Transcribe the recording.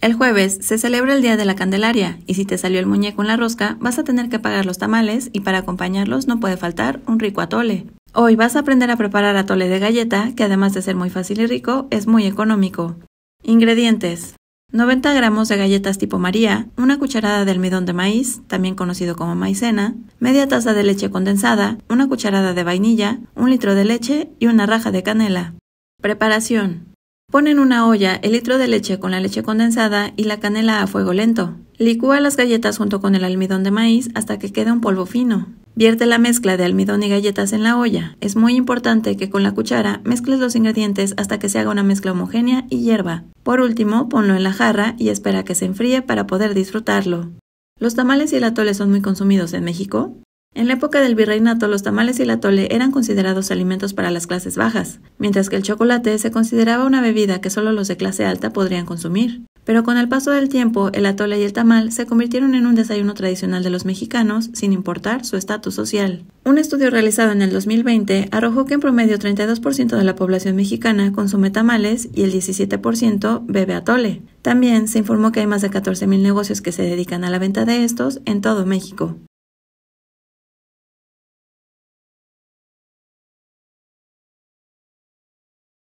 El jueves se celebra el Día de la Candelaria y si te salió el muñeco en la rosca vas a tener que pagar los tamales y para acompañarlos no puede faltar un rico atole. Hoy vas a aprender a preparar atole de galleta que además de ser muy fácil y rico es muy económico. Ingredientes. 90 gramos de galletas tipo María, una cucharada de almidón de maíz, también conocido como maicena, media taza de leche condensada, una cucharada de vainilla, un litro de leche y una raja de canela. Preparación. Pon en una olla el litro de leche con la leche condensada y la canela a fuego lento. Licúa las galletas junto con el almidón de maíz hasta que quede un polvo fino. Vierte la mezcla de almidón y galletas en la olla. Es muy importante que con la cuchara mezcles los ingredientes hasta que se haga una mezcla homogénea y hierva. Por último, ponlo en la jarra y espera que se enfríe para poder disfrutarlo. ¿Los tamales y el atole son muy consumidos en México? En la época del virreinato, los tamales y el atole eran considerados alimentos para las clases bajas, mientras que el chocolate se consideraba una bebida que solo los de clase alta podrían consumir. Pero con el paso del tiempo, el atole y el tamal se convirtieron en un desayuno tradicional de los mexicanos, sin importar su estatus social. Un estudio realizado en el 2020 arrojó que en promedio 32% de la población mexicana consume tamales y el 17% bebe atole. También se informó que hay más de 14.000 negocios que se dedican a la venta de estos en todo México.